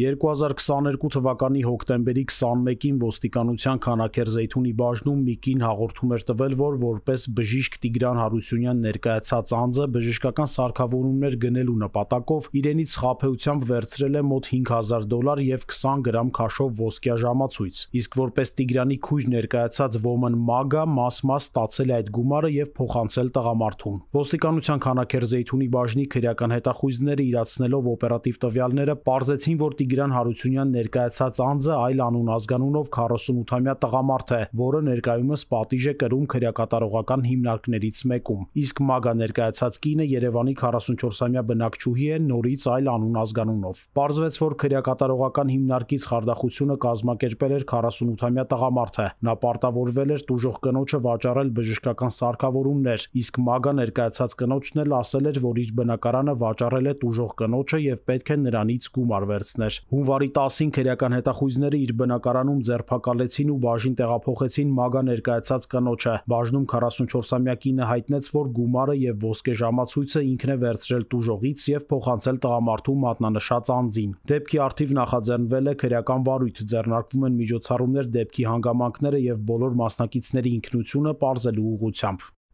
2022 թվականի հոկտեմբերի 21-ին ոստիկանության Քանաքերզեյթունի բաժնում մի կին հաղորդում էր տվել, որ որպես բժիշկ Տիգրան Հարությունյան ներկայացած անձը բժշկական սարքավորումներ գնելու նպատակով իրենից խաբեությամբ վերցրել է մոտ 5000 դոլար եւ 20 գրամ քաշով ոսկյա ժամացույց։ Իսկ որպես Տիգրանի քույր ներկայացած Woman Maga մաս-մաս ստացել է այդ գումարը եւ փոխանցել տղամարդուն։ Ոստիկանության Քանաքերզեյթունի բաժնի քրեական հետախույզները իրացնելով օպերատիվ տվյալները, ողջացին, որ Տիգրան Հարությունյան ներկայացած անձը այլ անուն ազգանունով 48-ամյա տղամարդ է, որը ներկայումս պատիժ է կրում քրեակատարողական հիմնարկներից մեկում։ Իսկ մագա ներկայացած կինը Երևանի 44-ամյա բնակչուհի է նորից այլ անուն ազգանունով։ Պարզվեց, որ քրեակատարողական հիմնարկից խարդախությունը կազմակերպել էր 48-ամյա տղամարդը։ Նա պարտավորվել էր դուժող կնոջը վաճառել բժշկական սարքավորումներ, իսկ մագա ներկայացած կնոջն էլ ասել էր, որ իր բնակարանը վաճառել է դուժող կնոջը եւ պետք է նրանից գումար վերցներ էր։ Հունվարի 10-ին քրեական հետախույզները իր բնակարանում ձերբակալեցին ու բաժին տեղափոխեցին մագա ներկայացած կնոջը։ Բաժնում 44-ամյա կինը հայտնեց, որ գումարը եւ ոսկե ժամացույցը ինքն է վերցրել տուժողից եւ փոխանցել տղամարդու մատնանշած անձին։ Դեպքի արդիվ նախաձեռնվել է քրեական վարույթ, ձեռնարկվում են միջոցառումներ դեպքի հանգամանքները եւ բոլոր մասնակիցների ինքնությունը բարձելու ուղղությամբ։